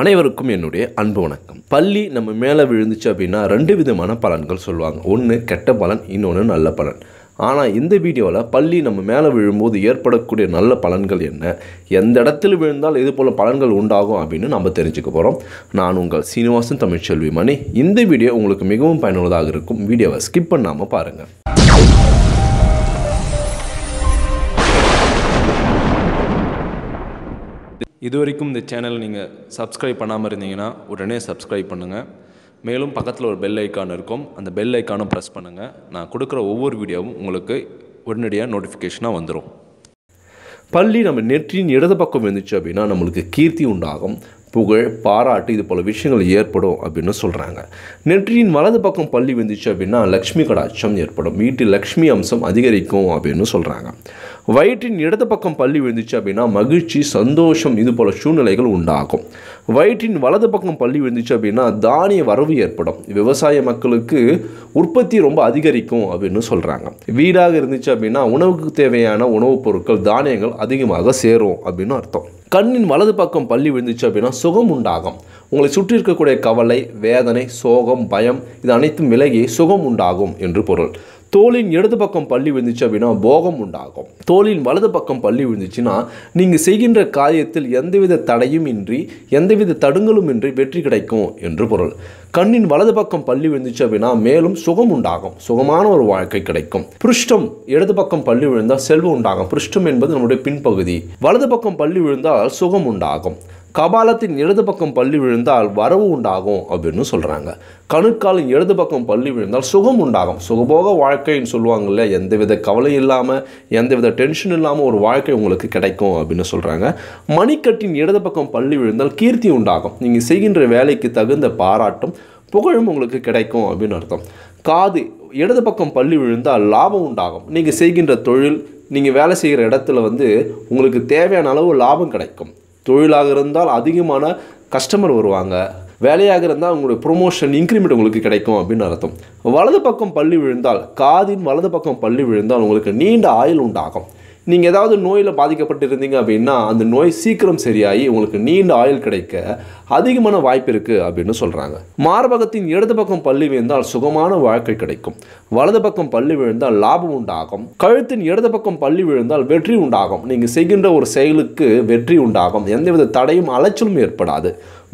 அனைவருக்கும் என்னுடைய அன்பு வணக்கம் பள்ளி நம்ம மேலே விழுந்துச்சு அப்படின்னா ரெண்டு விதமான பலன்கள் சொல்லுவாங்க ஒன்று கெட்ட பலன் இன்னொன்று நல்ல பலன் ஆனால் இந்த வீடியோவில் பள்ளி நம்ம மேலே விழும்போது ஏற்படக்கூடிய நல்ல பலன்கள் என்ன எந்த இடத்துல விழுந்தால் இது போல் பலன்கள் உண்டாகும் அப்படின்னு நம்ம தெரிஞ்சுக்க போகிறோம் நான் உங்கள் சீனிவாசன் தமிழ்ச்செல்வி மணி இந்த வீடியோ உங்களுக்கு மிகவும் பயனுள்ளதாக இருக்கும் வீடியோவை ஸ்கிப் பண்ணாமல் பாருங்கள் இது வரைக்கும் இந்த சேனல் நீங்கள் சப்ஸ்கிரைப் பண்ணாமல் இருந்தீங்கன்னா உடனே சப்ஸ்கிரைப் பண்ணுங்கள் மேலும் பக்கத்தில் ஒரு பெல் ஐக்கான் இருக்கும் அந்த பெல் ஐக்கானும் ப்ரெஸ் பண்ணுங்கள் நான் கொடுக்குற ஒவ்வொரு வீடியோவும் உங்களுக்கு உடனடியாக நோட்டிஃபிகேஷனாக வந்துடும் பள்ளி நம்ம நெற்றியின் இடது பக்கம் இருந்துச்சு அப்படின்னா நம்மளுக்கு கீர்த்தி உண்டாகும் புகழ் பாராட்டு இது போல் விஷயங்கள் ஏற்படும் அப்படின்னு சொல்கிறாங்க நெற்றியின் வலது பக்கம் பள்ளி வந்துச்சு அப்படின்னா லக்ஷ்மி கடாட்சம் ஏற்படும் வீட்டில் லக்ஷ்மி அம்சம் அதிகரிக்கும் அப்படின்னு சொல்கிறாங்க வயிற்றின் இடது பக்கம் பள்ளி விழுந்துச்சு அப்படின்னா மகிழ்ச்சி சந்தோஷம் இது போல சூழ்நிலைகள் உண்டாகும் வயிற்றின் வலது பக்கம் பள்ளி விழுந்துச்சு அப்படின்னா தானிய வரவு ஏற்படும் விவசாய மக்களுக்கு உற்பத்தி ரொம்ப அதிகரிக்கும் அப்படின்னு சொல்கிறாங்க வீடாக இருந்துச்சு அப்படின்னா உணவுக்கு தேவையான உணவுப் பொருட்கள் தானியங்கள் அதிகமாக சேரும் அப்படின்னு அர்த்தம் கண்ணின் வலது பக்கம் பள்ளி விழுந்துச்சு அப்படின்னா சுகம் உண்டாகும் உங்களை சுற்றி இருக்கக்கூடிய கவலை வேதனை சோகம் பயம் இது அனைத்தும் விலகி சுகம் உண்டாகும் என்று பொருள் தோலின் இடது பக்கம் பள்ளி விழுந்துச்சு அப்படின்னா போகம் உண்டாகும் தோலின் வலது பக்கம் பள்ளி விழுந்துச்சுன்னா நீங்கள் செய்கின்ற காரியத்தில் எந்தவித தடையும் இன்றி எந்தவித தடுங்களும் இன்றி வெற்றி கிடைக்கும் என்று பொருள் கண்ணின் வலது பக்கம் பள்ளி விழுந்துச்சு அப்படின்னா மேலும் சுகம் உண்டாகும் சுகமான ஒரு வாழ்க்கை கிடைக்கும் புருஷ்டம் இடது பக்கம் பள்ளி விழுந்தால் செல்வம் உண்டாகும் புருஷ்டம் என்பது நம்முடைய பின்பகுதி வலது பக்கம் பள்ளி விழுந்தால் சுகம் உண்டாகும் கபாலத்தின் இடது பக்கம் பள்ளி விழுந்தால் வரவு உண்டாகும் அப்படின்னு சொல்கிறாங்க கணுக்காலின் இடது பக்கம் பள்ளி விழுந்தால் சுகம் உண்டாகும் சுகபோக வாழ்க்கைன்னு இல்லையா எந்தவித கவலையும் இல்லாமல் எந்தவித டென்ஷன் இல்லாமல் ஒரு வாழ்க்கை உங்களுக்கு கிடைக்கும் அப்படின்னு சொல்கிறாங்க மணிக்கட்டின் இடது பக்கம் பள்ளி விழுந்தால் கீர்த்தி உண்டாகும் நீங்கள் செய்கின்ற வேலைக்கு தகுந்த பாராட்டும் புகழும் உங்களுக்கு கிடைக்கும் அப்படின்னு அர்த்தம் காது இடது பக்கம் பள்ளி விழுந்தால் லாபம் உண்டாகும் நீங்கள் செய்கின்ற தொழில் நீங்கள் வேலை செய்கிற இடத்துல வந்து உங்களுக்கு தேவையான அளவு லாபம் கிடைக்கும் தொழிலாக இருந்தால் அதிகமான கஸ்டமர் வருவாங்க வேலையாக இருந்தால் அவங்களுடைய ப்ரொமோஷன் இன்க்ரிமெண்ட் உங்களுக்கு கிடைக்கும் அப்படின்னு அர்த்தம் வலது பக்கம் பள்ளி விழுந்தால் காதின் வலது பக்கம் பள்ளி விழுந்தால் உங்களுக்கு நீண்ட ஆயுள் உண்டாகும் நீங்கள் ஏதாவது நோயில் பாதிக்கப்பட்டு இருந்தீங்க அப்படின்னா அந்த நோய் சீக்கிரம் சரியாகி உங்களுக்கு நீண்ட ஆயுள் கிடைக்க அதிகமான வாய்ப்பு இருக்குது அப்படின்னு சொல்கிறாங்க மார்பகத்தின் இடது பக்கம் பள்ளி விழுந்தால் சுகமான வாழ்க்கை கிடைக்கும் வலது பக்கம் பள்ளி விழுந்தால் லாபம் உண்டாகும் கழுத்தின் இடது பக்கம் பள்ளி விழுந்தால் வெற்றி உண்டாகும் நீங்கள் செய்கின்ற ஒரு செயலுக்கு வெற்றி உண்டாகும் எந்தவித தடையும் அலைச்சலும் ஏற்படாது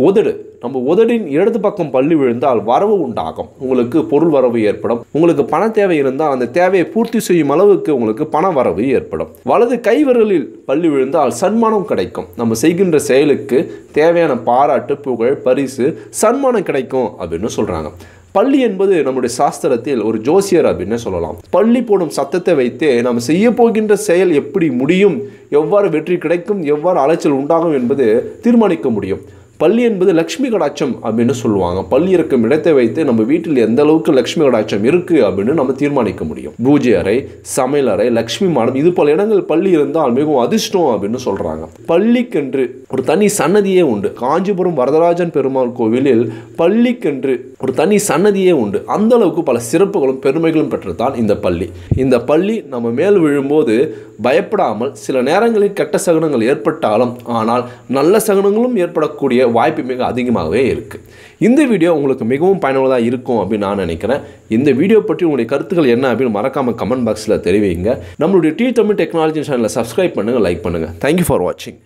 உதடு நம்ம உதடின் இடது பக்கம் பள்ளி விழுந்தால் வரவு உண்டாகும் உங்களுக்கு பொருள் வரவு ஏற்படும் உங்களுக்கு பண தேவை இருந்தால் அந்த தேவையை பூர்த்தி செய்யும் அளவுக்கு உங்களுக்கு பண வரவு ஏற்படும் வலது கைவிரலில் பள்ளி விழுந்தால் சன்மானம் கிடைக்கும் நம்ம செய்கின்ற செயலுக்கு தேவையான பாராட்டு புகழ் பரிசு சன்மானம் கிடைக்கும் அப்படின்னு சொல்கிறாங்க பள்ளி என்பது நம்முடைய சாஸ்திரத்தில் ஒரு ஜோசியர் அப்படின்னு சொல்லலாம் பள்ளி போடும் சத்தத்தை வைத்து நாம் செய்ய போகின்ற செயல் எப்படி முடியும் எவ்வாறு வெற்றி கிடைக்கும் எவ்வாறு அலைச்சல் உண்டாகும் என்பது தீர்மானிக்க முடியும் பள்ளி என்பது லக்ஷ்மி கடாட்சம் அப்படின்னு சொல்லுவாங்க பள்ளி இருக்கும் இடத்தை வைத்து நம்ம வீட்டில் எந்த அளவுக்கு லக்ஷ்மி கடாட்சம் இருக்குது அப்படின்னு நம்ம தீர்மானிக்க முடியும் பூஜை அறை சமையல் அறை லக்ஷ்மி மாடம் இது பல இடங்கள் பள்ளி இருந்தால் மிகவும் அதிர்ஷ்டம் அப்படின்னு சொல்கிறாங்க பள்ளிக்கென்று ஒரு தனி சன்னதியே உண்டு காஞ்சிபுரம் வரதராஜன் பெருமாள் கோவிலில் பள்ளிக்கென்று ஒரு தனி சன்னதியே உண்டு அந்த அளவுக்கு பல சிறப்புகளும் பெருமைகளும் பெற்றுத்தான் இந்த பள்ளி இந்த பள்ளி நம்ம மேல் விழும்போது பயப்படாமல் சில நேரங்களில் கெட்ட சகுனங்கள் ஏற்பட்டாலும் ஆனால் நல்ல சகுனங்களும் ஏற்படக்கூடிய வாய்ப்பு மிக அதிகமாகவே இருக்குது இந்த வீடியோ உங்களுக்கு மிகவும் பயனுள்ளதாக இருக்கும் அப்படின்னு நான் நினைக்கிறேன் இந்த வீடியோ பற்றி உங்களுடைய கருத்துக்கள் என்ன அப்படின்னு மறக்காமல் கமெண்ட் பாக்ஸில் தெரிவிங்க நம்மளுடைய டி தமிழ் டெக்னாலஜி சேனலில் சப்ஸ்கிரைப் பண்ணுங்கள் லைக் பண்ணுங்கள் தேங்க்யூ ஃபார் வாட்சிங்